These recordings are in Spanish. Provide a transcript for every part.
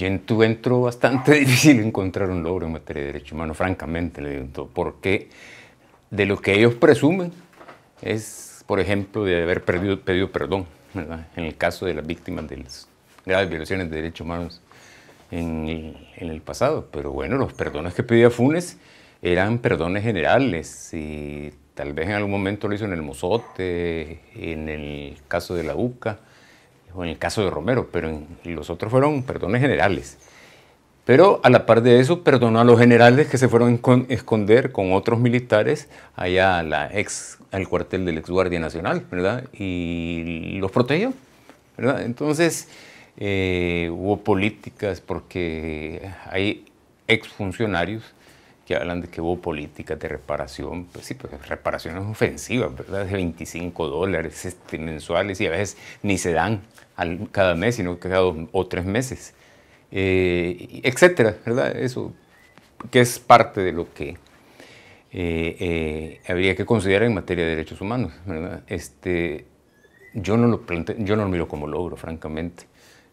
Y tu entró bastante difícil encontrar un logro en materia de derechos humanos, francamente, le digo, porque de lo que ellos presumen es, por ejemplo, de haber perdido, pedido perdón, en el caso de las víctimas de las graves violaciones de derechos humanos en el, en el pasado. Pero bueno, los perdones que pedía Funes eran perdones generales y tal vez en algún momento lo hizo en el Mozote, en el caso de la UCA o en el caso de Romero, pero los otros fueron perdones generales. Pero a la par de eso, perdonó a los generales que se fueron a esconder con otros militares allá la ex, al cuartel del ex Guardia Nacional, ¿verdad? Y los protegió, ¿verdad? Entonces, eh, hubo políticas porque hay exfuncionarios que hablan de que hubo políticas de reparación, pues sí, pues reparaciones ofensivas, ¿verdad? De 25 dólares este, mensuales y a veces ni se dan al, cada mes, sino cada dos o tres meses, eh, etcétera, ¿verdad? Eso que es parte de lo que eh, eh, habría que considerar en materia de derechos humanos, ¿verdad? Este, yo no lo yo lo miro como logro, francamente.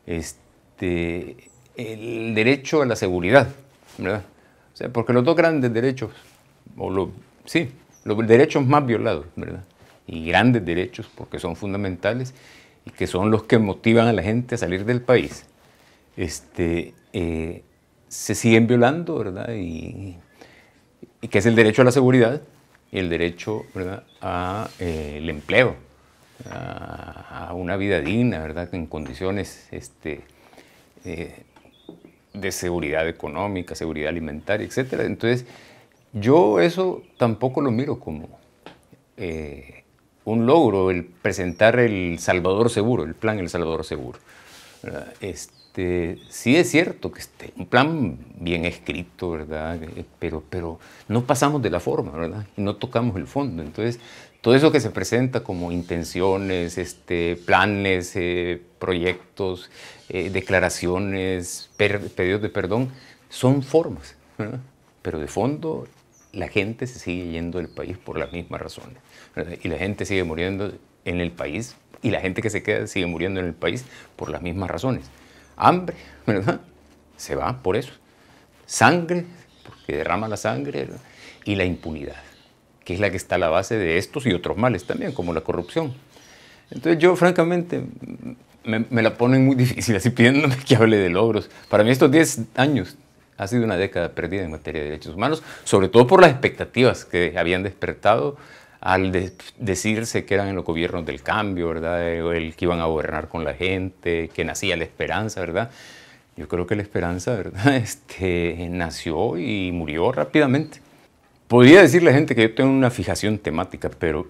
Este, el derecho a la seguridad, ¿verdad? O sea, porque los dos grandes derechos, o los, sí, los derechos más violados, ¿verdad? Y grandes derechos, porque son fundamentales y que son los que motivan a la gente a salir del país, este, eh, se siguen violando, ¿verdad? Y, que es el derecho a la seguridad y el derecho, ¿verdad?, al eh, empleo, a, una vida digna, ¿verdad?, en condiciones, este, eh, de seguridad económica, seguridad alimentaria, etc. Entonces, yo eso tampoco lo miro como eh, un logro, el presentar el Salvador Seguro, el plan El Salvador Seguro. Este, sí es cierto que este, un plan bien escrito, ¿verdad? Eh, pero, pero no pasamos de la forma, ¿verdad? Y no tocamos el fondo. Entonces, todo eso que se presenta como intenciones, este, planes, eh, proyectos, eh, declaraciones, pedidos de perdón, son formas. Pero de fondo la gente se sigue yendo del país por las mismas razones. Y la gente sigue muriendo en el país y la gente que se queda sigue muriendo en el país por las mismas razones. Hambre, ¿verdad? Se va por eso. Sangre, porque derrama la sangre, y la impunidad que es la que está a la base de estos y otros males también, como la corrupción. Entonces yo francamente me, la ponen muy difícil así pidiéndome que hable de logros. Para mí estos 10 años ha sido una década perdida en materia de derechos humanos, sobre todo por las expectativas que habían despertado al decirse que eran en los gobiernos del cambio, ¿verdad? Eh, el que iban a gobernar con la gente, que nacía la esperanza, ¿verdad? Yo creo que la esperanza, ¿verdad? Este, nació y murió rápidamente. Podría decirle a gente que yo tengo una fijación temática, pero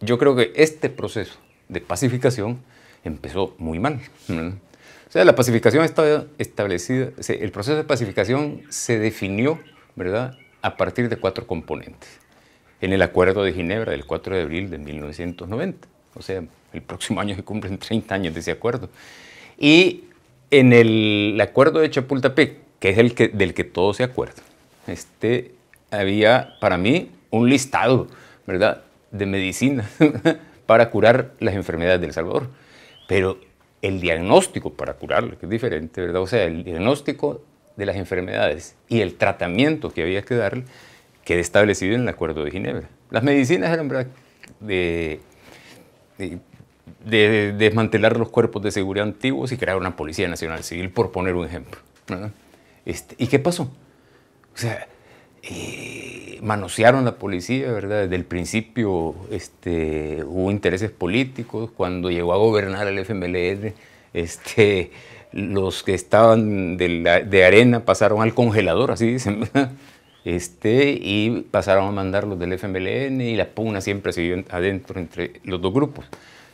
yo creo que este proceso de pacificación empezó muy mal. O sea, la pacificación estaba establecida, el proceso de pacificación se definió, ¿verdad?, a partir de cuatro componentes. En el Acuerdo de Ginebra del 4 de abril de 1990, o sea, el próximo año se cumplen 30 años de ese acuerdo. Y en el Acuerdo de Chapultepec, que es el que, del que todo se acuerda, este, había para mí un listado, ¿verdad?, de medicinas para curar las enfermedades del Salvador. Pero el diagnóstico para curarlo, que es diferente, ¿verdad? O sea, el diagnóstico de las enfermedades y el tratamiento que había que darle quedó establecido en el Acuerdo de Ginebra. Las medicinas eran de, de, desmantelar los cuerpos de seguridad antiguos y crear una Policía Nacional Civil, por poner un ejemplo. Este, ¿Y qué pasó? O sea, eh, manosearon la policía, ¿verdad? Desde el principio este, hubo intereses políticos. Cuando llegó a gobernar el FMLN, este, los que estaban de, arena pasaron al congelador, así dicen, este, y pasaron a mandar los del FMLN y la pugna siempre siguió adentro entre los dos grupos.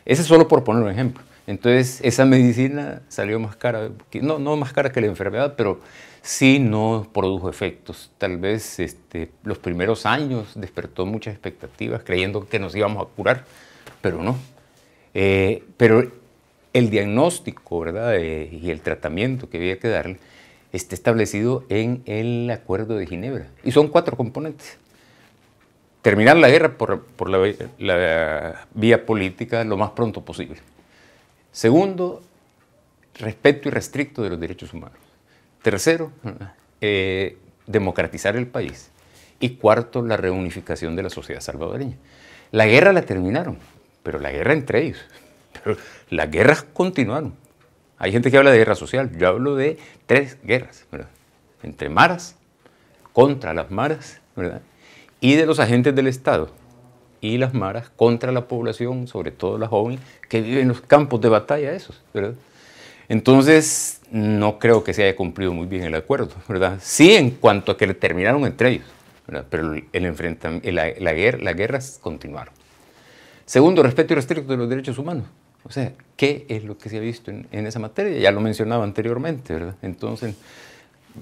Ese es solo por poner un ejemplo. Entonces, esa medicina salió más cara, no, más cara que la enfermedad, pero sí no produjo efectos. Tal vez este, los primeros años despertó muchas expectativas, creyendo que nos íbamos a curar, pero no. Eh, pero el diagnóstico ¿verdad? Eh, y el tratamiento que había que darle está establecido en el Acuerdo de Ginebra. Y son cuatro componentes. Terminar la guerra por, la vía política lo más pronto posible. Segundo, respeto y irrestricto de los derechos humanos. Tercero, eh, democratizar el país. Y cuarto, la reunificación de la sociedad salvadoreña. La guerra la terminaron, pero la guerra entre ellos. las guerras continuaron. Hay gente que habla de guerra social. Yo hablo de tres guerras, Entre maras, contra las maras, Y de los agentes del Estado, y las maras contra la población, sobre todo la joven, que vive en los campos de batalla esos, ¿verdad? Entonces, no creo que se haya cumplido muy bien el acuerdo, ¿verdad? Sí, en cuanto a que le terminaron entre ellos, ¿verdad? Pero el enfrentamiento, la, guerra, las guerras continuaron. Segundo, respeto y respeto de los derechos humanos. O sea, ¿qué es lo que se ha visto en, esa materia? Ya lo mencionaba anteriormente, ¿verdad? Entonces,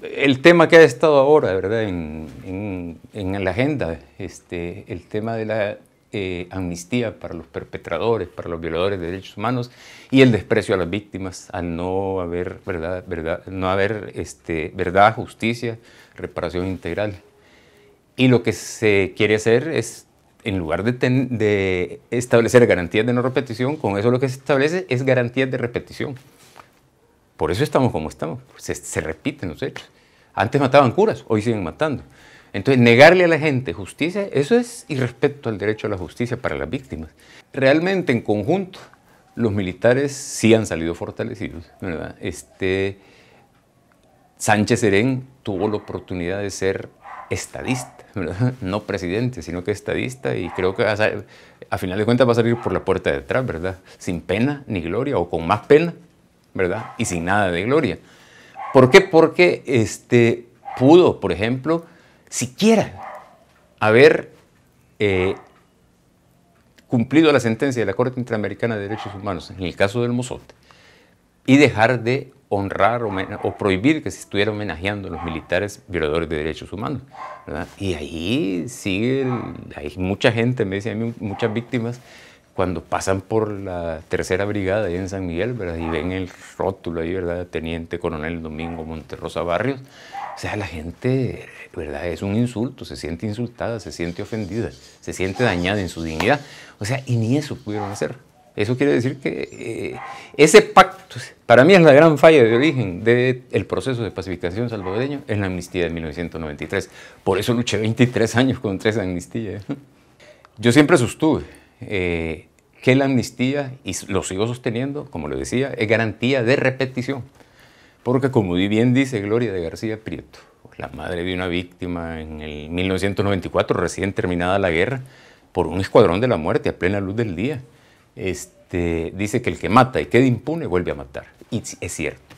el tema que ha estado ahora, ¿verdad? En, en la agenda, este, el tema de la eh, amnistía para los perpetradores, para los violadores de derechos humanos y el desprecio a las víctimas al no haber verdad, verdad, no haber este, verdad, justicia, reparación integral. Y lo que se quiere hacer es, en lugar de, establecer garantías de no repetición, con eso lo que se establece es garantías de repetición. Por eso estamos como estamos, se repiten los hechos. Antes mataban curas, hoy siguen matando. Entonces, negarle a la gente justicia, eso es irrespeto al derecho a la justicia para las víctimas. Realmente, en conjunto, los militares sí han salido fortalecidos, ¿verdad? Este, Sánchez Serén tuvo la oportunidad de ser estadista, no presidente, sino que estadista, y creo que a, final de cuentas va a salir por la puerta de atrás, ¿verdad? Sin pena ni gloria, o con más pena, ¿verdad? Y sin nada de gloria. ¿Por qué? Porque este, pudo, por ejemplo, siquiera haber eh, cumplido la sentencia de la Corte Interamericana de Derechos Humanos en el caso del Mozote y dejar de honrar o prohibir que se estuviera homenajeando a los militares violadores de derechos humanos. Y ahí sigue, hay mucha gente, me dicen a mí, muchas víctimas cuando pasan por la tercera brigada ahí en San Miguel, ¿verdad? Y ven el rótulo ahí, ¿verdad? Teniente Coronel Domingo Monterrosa Barrios. O sea, la gente, ¿verdad? Es un insulto, se siente insultada, se siente ofendida, se siente dañada en su dignidad. O sea, y ni eso pudieron hacer. Eso quiere decir que eh, ese pacto, para mí es la gran falla de origen del proceso de pacificación salvadoreño es la amnistía de 1993. Por eso luché 23 años contra esa amnistía. Yo siempre sostuve eh, que la amnistía, y lo sigo sosteniendo, como lo decía, es garantía de repetición. Porque como bien dice Gloria de García Prieto, la madre de una víctima en el 1994, recién terminada la guerra, por un escuadrón de la muerte a plena luz del día. Este, dice que el que mata y queda impune vuelve a matar. Y es cierto.